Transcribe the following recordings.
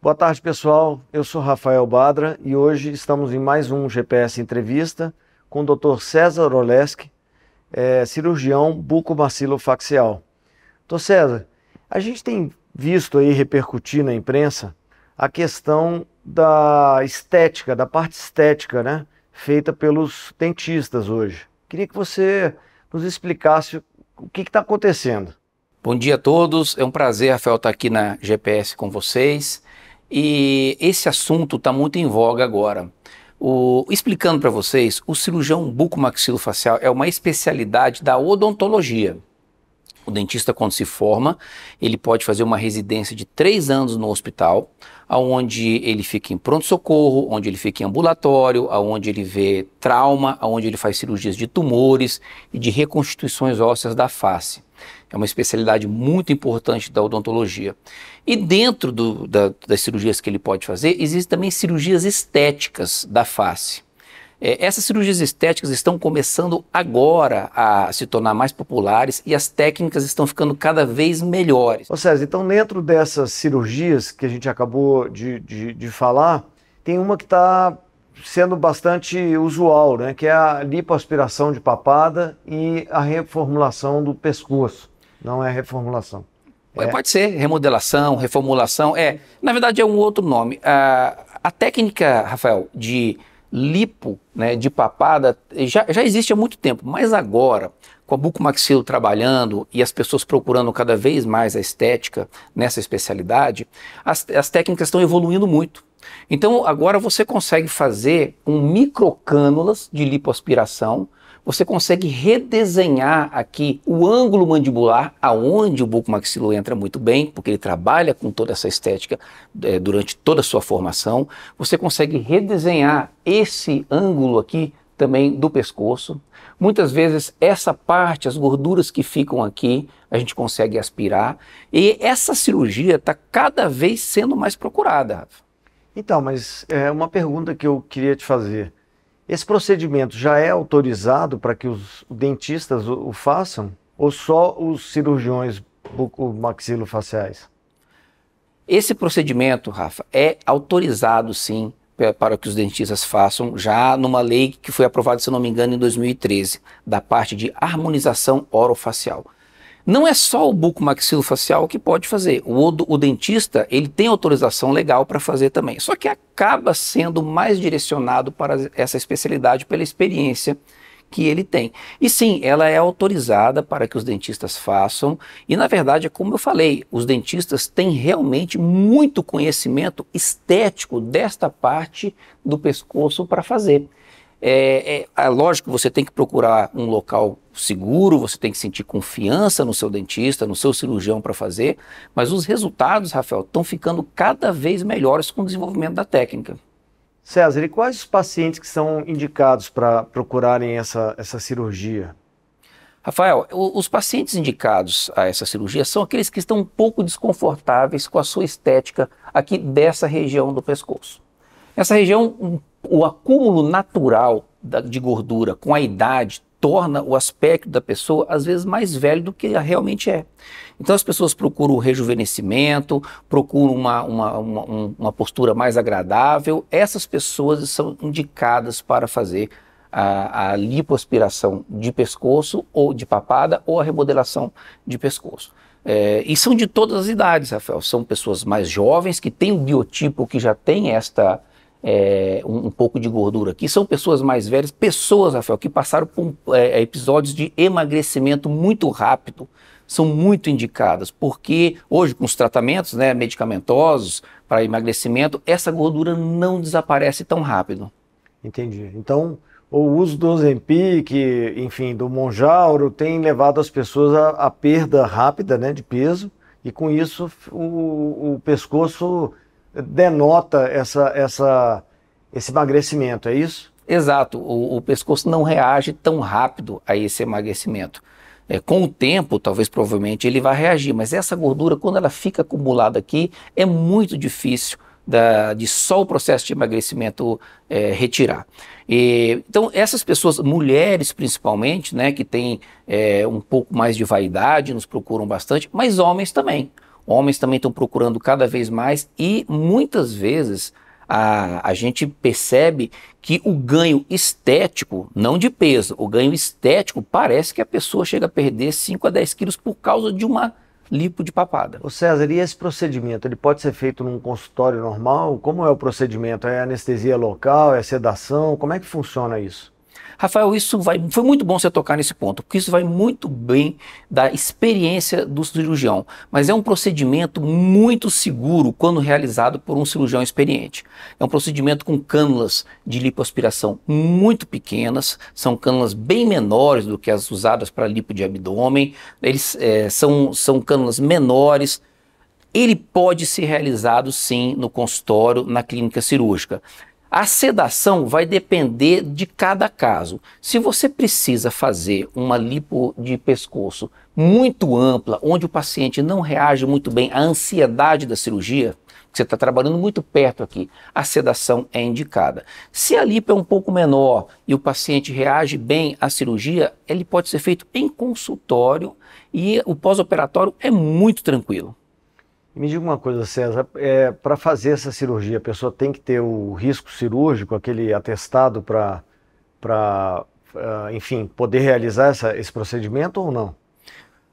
Boa tarde, pessoal. Eu sou Rafael Badra e hoje estamos em mais um GPS Entrevista com o Dr. César Oleski, é, cirurgião bucomacilofaxial. Dr. César, a gente tem visto aí repercutir na imprensa a questão da estética, da parte estética, né, feita pelos dentistas hoje. Queria que você nos explicasse o que está acontecendo. Bom dia a todos, é um prazer, Rafael, estar tá aqui na GPS com vocês. E esse assunto está muito em voga agora. O, explicando para vocês, o cirurgião bucomaxilofacial é uma especialidade da odontologia. O dentista, quando se forma, ele pode fazer uma residência de três anos no hospital, aonde ele fica em pronto-socorro, onde ele fica em ambulatório, aonde ele vê trauma, aonde ele faz cirurgias de tumores e de reconstituições ósseas da face. É uma especialidade muito importante da odontologia. E dentro do, da, das cirurgias que ele pode fazer, existem também cirurgias estéticas da face. É, essas cirurgias estéticas estão começando agora a se tornar mais populares e as técnicas estão ficando cada vez melhores. Ô César, então dentro dessas cirurgias que a gente acabou de, de, de falar, tem uma que está sendo bastante usual, né, que é a lipoaspiração de papada e a reformulação do pescoço. Não é reformulação. É. Pode ser remodelação, reformulação. É, na verdade é um outro nome. A, a técnica, Rafael, de lipo, né, de papada, já, já existe há muito tempo, mas agora, com a bucomaxilo trabalhando e as pessoas procurando cada vez mais a estética nessa especialidade, as, as técnicas estão evoluindo muito. Então agora você consegue fazer um microcânulas de lipoaspiração, você consegue redesenhar aqui o ângulo mandibular, aonde o buco maxilo entra muito bem, porque ele trabalha com toda essa estética é, durante toda a sua formação. Você consegue redesenhar esse ângulo aqui também do pescoço. Muitas vezes essa parte, as gorduras que ficam aqui, a gente consegue aspirar. E essa cirurgia está cada vez sendo mais procurada, Rafa. Então, mas é uma pergunta que eu queria te fazer. Esse procedimento já é autorizado para que os dentistas o, o façam ou só os cirurgiões bucomaxilofaciais? Esse procedimento, Rafa, é autorizado sim para que os dentistas façam já numa lei que foi aprovada, se não me engano, em 2013, da parte de harmonização orofacial. Não é só o bucomaxilofacial que pode fazer. O, o dentista ele tem autorização legal para fazer também. Só que acaba sendo mais direcionado para essa especialidade pela experiência que ele tem. E sim, ela é autorizada para que os dentistas façam. E na verdade, é como eu falei, os dentistas têm realmente muito conhecimento estético desta parte do pescoço para fazer. É, é, é, lógico que você tem que procurar um local seguro, você tem que sentir confiança no seu dentista, no seu cirurgião para fazer, mas os resultados, Rafael, estão ficando cada vez melhores com o desenvolvimento da técnica. César, e quais os pacientes que são indicados para procurarem essa, essa cirurgia? Rafael, os pacientes indicados a essa cirurgia são aqueles que estão um pouco desconfortáveis com a sua estética aqui dessa região do pescoço. Essa região um o acúmulo natural da, de gordura com a idade torna o aspecto da pessoa às vezes mais velho do que realmente é. Então as pessoas procuram o rejuvenescimento, procuram uma, uma, uma, uma postura mais agradável. Essas pessoas são indicadas para fazer a, a, lipoaspiração de pescoço ou de papada ou a remodelação de pescoço. É, e são de todas as idades, Rafael. São pessoas mais jovens que têm o biotipo que já tem esta é, um, um, pouco de gordura, aqui são pessoas mais velhas, pessoas, Rafael, que passaram por é, é, episódios de emagrecimento muito rápido, são muito indicadas, porque hoje, com os tratamentos né, medicamentosos para emagrecimento, essa gordura não desaparece tão rápido. Entendi. Então, o uso do Ozempic, enfim, do Monjauro, tem levado as pessoas à perda rápida né, de peso, e com isso o, o pescoço denota essa, essa, esse emagrecimento, é isso? Exato, o, o pescoço não reage tão rápido a esse emagrecimento. É, com o tempo, talvez provavelmente ele vai reagir, mas essa gordura, quando ela fica acumulada aqui, é muito difícil da, de só o processo de emagrecimento é, retirar. E, então, essas pessoas, mulheres principalmente, né, que têm é, um pouco mais de vaidade, nos procuram bastante, mas homens também homens também estão procurando cada vez mais e muitas vezes a, a gente percebe que o ganho estético, não de peso, o ganho estético parece que a pessoa chega a perder 5 a 10 quilos por causa de uma lipo de papada. César, e esse procedimento, ele pode ser feito num consultório normal? Como é o procedimento? É anestesia local? É sedação? Como é que funciona isso? Rafael, isso vai, foi muito bom você tocar nesse ponto, porque isso vai muito bem da experiência do cirurgião, mas é um procedimento muito seguro quando realizado por um cirurgião experiente. É um procedimento com cânulas de lipoaspiração muito pequenas, são cânulas bem menores do que as usadas para lipo de abdômen, eles é, são, são cânulas menores, ele pode ser realizado sim no consultório, na clínica cirúrgica. A sedação vai depender de cada caso. Se você precisa fazer uma lipo de pescoço muito ampla, onde o paciente não reage muito bem à ansiedade da cirurgia, você está trabalhando muito perto aqui, a sedação é indicada. Se a lipo é um pouco menor e o paciente reage bem à cirurgia, ele pode ser feito em consultório e o pós-operatório é muito tranquilo. Me diga uma coisa, César, é, para fazer essa cirurgia, a pessoa tem que ter o risco cirúrgico, aquele atestado para, ah, enfim, poder realizar essa, esse procedimento ou não?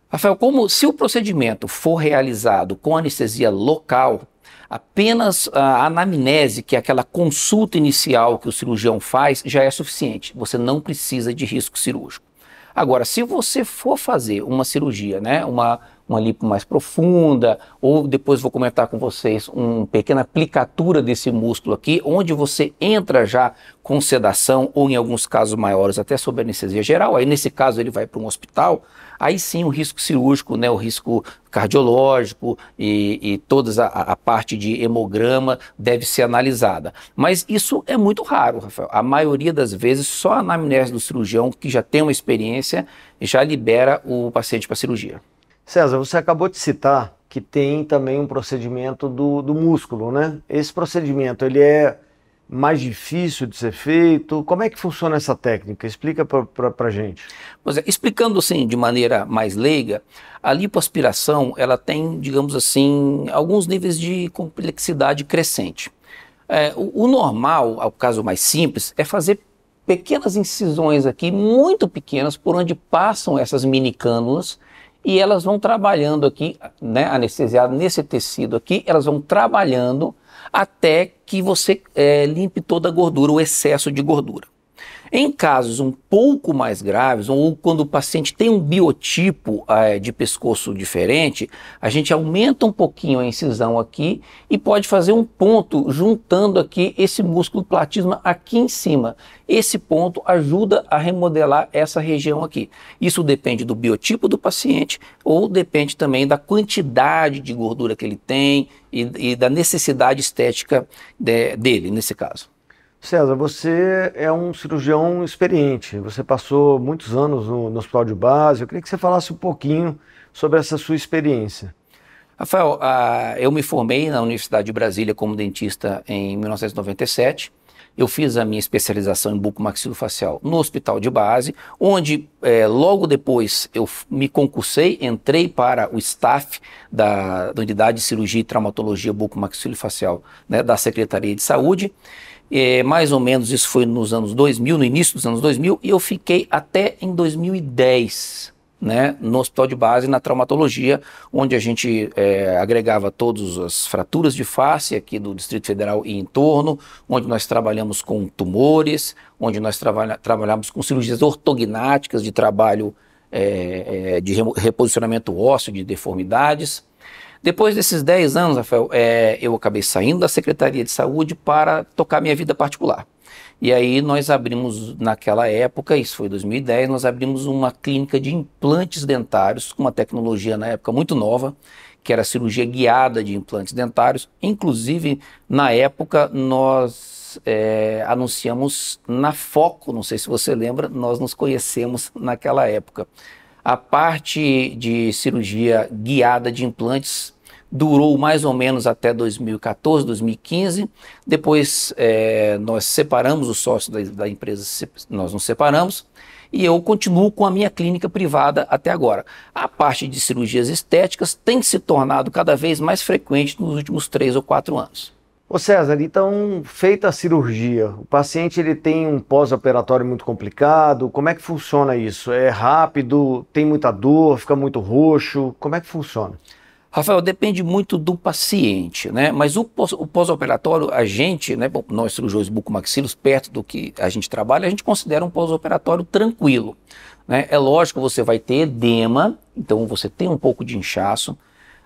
Rafael, como se o procedimento for realizado com anestesia local, apenas ah, a anamnese, que é aquela consulta inicial que o cirurgião faz, já é suficiente. Você não precisa de risco cirúrgico. Agora, se você for fazer uma cirurgia, né, uma uma lipo mais profunda, ou depois vou comentar com vocês uma pequena aplicatura desse músculo aqui, onde você entra já com sedação ou em alguns casos maiores até sob anestesia geral. Aí nesse caso ele vai para um hospital, aí sim o risco cirúrgico, né, o risco cardiológico e, e toda a, a, parte de hemograma deve ser analisada. Mas isso é muito raro, Rafael. A maioria das vezes só a anamnese do cirurgião que já tem uma experiência já libera o paciente para cirurgia. César, você acabou de citar que tem também um procedimento do, do músculo, né? Esse procedimento, ele é mais difícil de ser feito? Como é que funciona essa técnica? Explica para a gente. Pois é, explicando assim de maneira mais leiga, a lipoaspiração ela tem, digamos assim, alguns níveis de complexidade crescente. É, o, o, normal, ao caso mais simples, é fazer pequenas incisões aqui, muito pequenas, por onde passam essas mini cânulas e elas vão trabalhando aqui, né, anestesiado nesse tecido aqui, elas vão trabalhando até que você é, limpe toda a gordura, o excesso de gordura. Em casos um pouco mais graves, ou quando o paciente tem um biotipo é, de pescoço diferente, a gente aumenta um pouquinho a incisão aqui e pode fazer um ponto juntando aqui esse músculo platisma aqui em cima. Esse ponto ajuda a remodelar essa região aqui. Isso depende do biotipo do paciente ou depende também da quantidade de gordura que ele tem e, e da necessidade estética de, né, dele, nesse caso. César, você é um cirurgião experiente, você passou muitos anos no, no, hospital de base. Eu queria que você falasse um pouquinho sobre essa sua experiência. Rafael, uh, eu me formei na Universidade de Brasília como dentista em 1997. Eu fiz a minha especialização em bucomaxilofacial no hospital de base, onde eh, logo depois eu me concursei, entrei para o staff da, da unidade de cirurgia e traumatologia bucomaxilofacial né, da Secretaria de Saúde. É, mais ou menos isso foi nos anos 2000, no início dos anos 2000, e eu fiquei até em 2010. Né, no hospital de base, na traumatologia, onde a gente é, agregava todas as fraturas de face aqui do Distrito Federal e em torno, onde nós trabalhamos com tumores, onde nós trabalha, trabalhamos com cirurgias ortognáticas de trabalho é, é de reposicionamento ósseo de deformidades. Depois desses 10 anos, Rafael, é, eu acabei saindo da Secretaria de Saúde para tocar minha vida particular. E aí nós abrimos, naquela época, isso foi 2010, nós abrimos uma clínica de implantes dentários, com uma tecnologia na época muito nova, que era cirurgia guiada de implantes dentários. Inclusive, na época, nós é, anunciamos na Foco, não sei se você lembra, nós nos conhecemos naquela época. A parte de cirurgia guiada de implantes durou mais ou menos até 2014, 2015. Depois é, nós separamos, os sócios da, da empresa, nós nos separamos e eu continuo com a minha clínica privada até agora. A parte de cirurgias estéticas tem se tornado cada vez mais frequente nos últimos três ou quatro anos. Ô César, então, feita a cirurgia, o paciente ele tem um pós-operatório muito complicado, como é que funciona isso? É rápido, tem muita dor, fica muito roxo, como é que funciona? Rafael, depende muito do paciente, né? Mas o pós-operatório, a gente, né, nós cirurgiões bucomaxilos, perto do que a gente trabalha, a gente considera um pós-operatório tranquilo. Né? É lógico que você vai ter edema, então você tem um pouco de inchaço,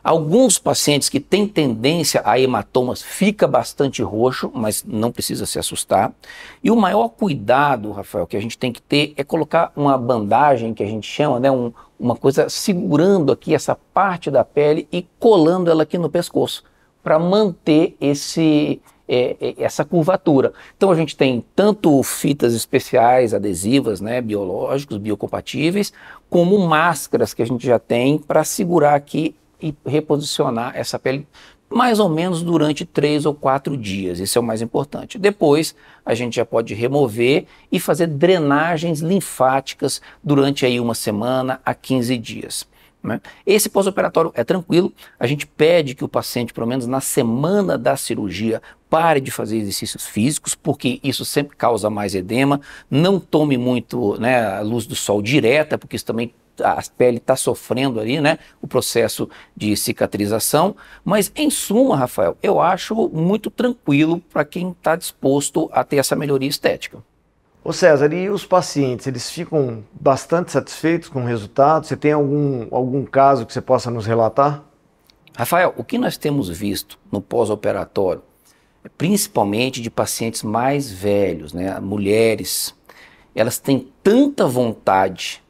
Alguns pacientes que têm tendência a hematomas fica bastante roxo, mas não precisa se assustar. E o maior cuidado, Rafael, que a gente tem que ter é colocar uma bandagem que a gente chama, né, um, uma coisa segurando aqui essa parte da pele e colando ela aqui no pescoço para manter esse é, é, essa curvatura. Então a gente tem tanto fitas especiais, adesivas, né, biológicos, biocompatíveis, como máscaras que a gente já tem para segurar aqui e reposicionar essa pele mais ou menos durante três ou quatro dias. Isso é o mais importante. Depois, a gente já pode remover e fazer drenagens linfáticas durante aí uma semana a 15 dias. Né? Esse pós-operatório é tranquilo, a gente pede que o paciente, pelo menos na semana da cirurgia, pare de fazer exercícios físicos, porque isso sempre causa mais edema, não tome muito né, a luz do sol direta, porque isso também a pele está sofrendo ali, né? O processo de cicatrização. Mas, em suma, Rafael, eu acho muito tranquilo para quem está disposto a ter essa melhoria estética. Ô César, e os pacientes, eles ficam bastante satisfeitos com o resultado? Você tem algum, algum caso que você possa nos relatar? Rafael, o que nós temos visto no pós-operatório, principalmente de pacientes mais velhos, né, mulheres, elas têm tanta vontade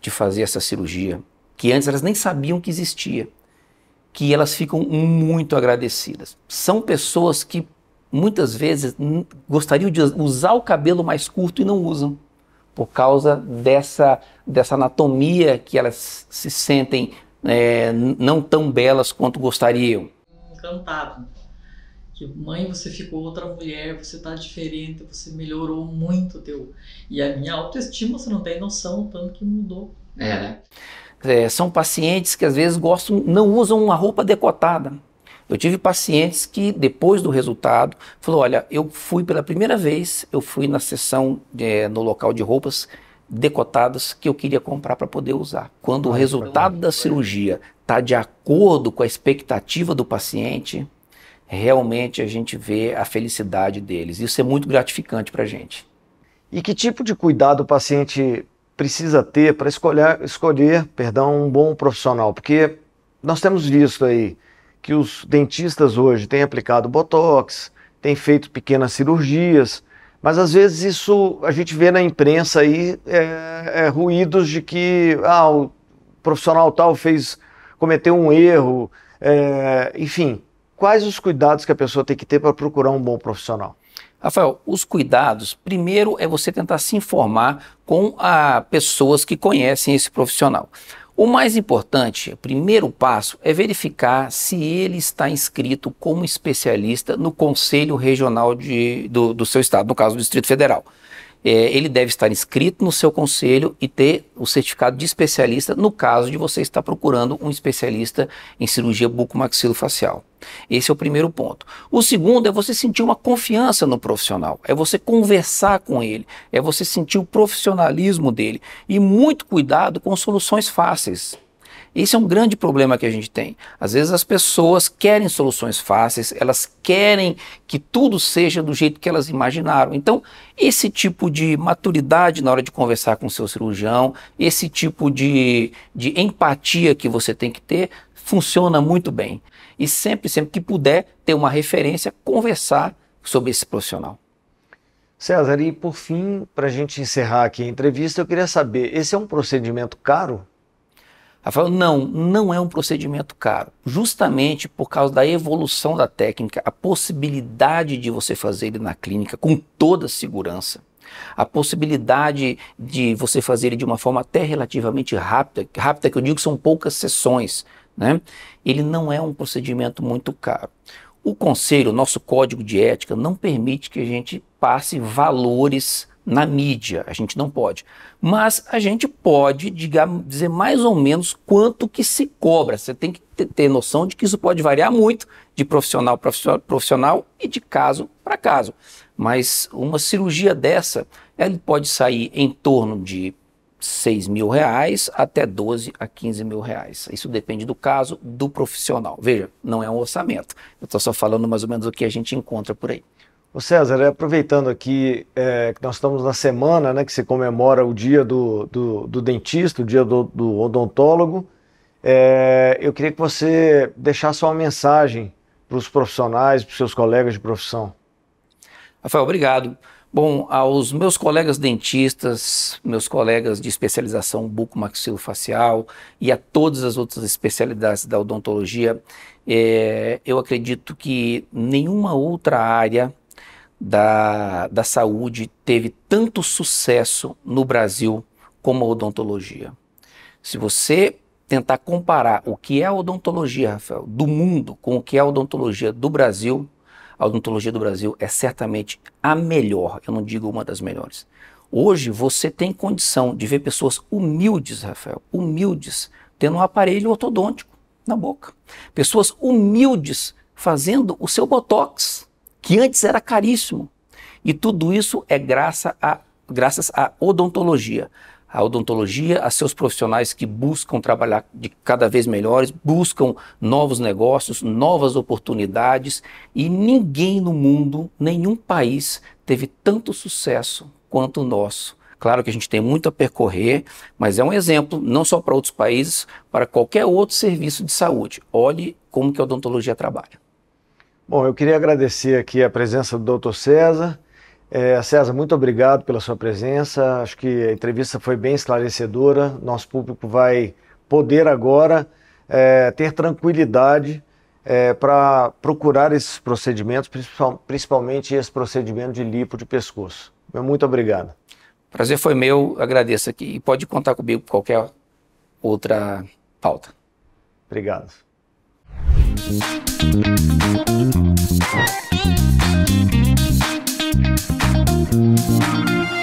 de fazer essa cirurgia, que antes elas nem sabiam que existia, que elas ficam muito agradecidas. São pessoas que muitas vezes gostariam de usar o cabelo mais curto e não usam, por causa dessa, dessa anatomia que elas se sentem é, não tão belas quanto gostariam. Encantado que mãe você ficou outra mulher, você tá diferente, você melhorou muito teu e a minha autoestima você não tem noção tanto que mudou. É, né? É, são pacientes que às vezes gostam, não usam uma roupa decotada. Eu tive pacientes que depois do resultado falou, olha, eu fui pela primeira vez, eu fui na sessão é, no local de roupas decotadas que eu queria comprar para poder usar. Quando o ah, resultado da cirurgia está de acordo com a expectativa do paciente, realmente a gente vê a felicidade deles. Isso é muito gratificante para a gente. E que tipo de cuidado o paciente precisa ter para escolher, escolher perdão, um bom profissional? Porque nós temos visto aí que os dentistas hoje têm aplicado botox, têm feito pequenas cirurgias, mas às vezes isso a gente vê na imprensa aí é, é, ruídos de que ah, o profissional tal fez cometeu um erro, é, enfim quais os cuidados que a pessoa tem que ter para procurar um bom profissional? Rafael, os cuidados, primeiro é você tentar se informar com a, ah, pessoas que conhecem esse profissional. O mais importante, o primeiro passo, é verificar se ele está inscrito como especialista no Conselho Regional de, do, do seu estado, no caso do Distrito Federal é, ele deve estar inscrito no seu conselho e ter o certificado de especialista no caso de você estar procurando um especialista em cirurgia bucomaxilofacial. Esse é o primeiro ponto. O segundo é você sentir uma confiança no profissional, é você conversar com ele, é você sentir o profissionalismo dele e muito cuidado com soluções fáceis. Isso é um grande problema que a gente tem. Às vezes as pessoas querem soluções fáceis, elas querem que tudo seja do jeito que elas imaginaram. Então, esse tipo de maturidade na hora de conversar com o seu cirurgião, esse tipo de, de empatia que você tem que ter, funciona muito bem. E sempre, sempre que puder ter uma referência, conversar sobre esse profissional. César, e por fim, para a gente encerrar aqui a entrevista, eu queria saber: esse é um procedimento caro? Rafael, não, não é um procedimento caro. Justamente por causa da evolução da técnica, a possibilidade de você fazer ele na clínica com toda a segurança, a possibilidade de você fazer ele de uma forma até relativamente rápida, rápida que eu digo que são poucas sessões, né? Ele não é um procedimento muito caro. O conselho, nosso código de ética, não permite que a gente passe valores na mídia, a gente não pode. Mas a gente pode digamos, dizer mais ou menos quanto que se cobra. Você tem que ter noção de que isso pode variar muito de profissional para profissional e de caso para caso. Mas uma cirurgia dessa, ela pode sair em torno de 6 mil reais até 12 a 15 mil reais. Isso depende do caso do profissional. Veja, não é um orçamento. Eu estou só falando mais ou menos o que a gente encontra por aí. Ô César, é, aproveitando aqui é, que nós estamos na semana né, que se comemora o dia do, do, do dentista, o dia do, do odontólogo, é, eu queria que você deixasse uma mensagem para os profissionais, para os seus colegas de profissão. Rafael, obrigado. Bom, aos meus colegas dentistas, meus colegas de especialização buco-maxilofacial e a todas as outras especialidades da odontologia, é, eu acredito que nenhuma outra área da, da saúde teve tanto sucesso no Brasil como a odontologia. Se você tentar comparar o que é a odontologia, Rafael, do mundo com o que é a odontologia do Brasil, a odontologia do Brasil é certamente a melhor, eu não digo uma das melhores. Hoje você tem condição de ver pessoas humildes, Rafael, humildes, tendo um aparelho ortodôntico na boca. Pessoas humildes fazendo o seu botox que antes era caríssimo. E tudo isso é graça a, graças à odontologia. A odontologia, a seus profissionais que buscam trabalhar de cada vez melhores, buscam novos negócios, novas oportunidades, e ninguém no mundo, nenhum país, teve tanto sucesso quanto o nosso. Claro que a gente tem muito a percorrer, mas é um exemplo não só para outros países, para qualquer outro serviço de saúde. Olhe como que a odontologia trabalha. Bom, eu queria agradecer aqui a presença do Dr. César. É, César, muito obrigado pela sua presença. Acho que a entrevista foi bem esclarecedora. Nosso público vai poder agora é, ter tranquilidade é, para procurar esses procedimentos, principalmente esse procedimento de lipo de pescoço. Muito obrigado. Prazer foi meu, agradeço aqui e pode contar comigo por qualquer outra pauta. Obrigado. Thank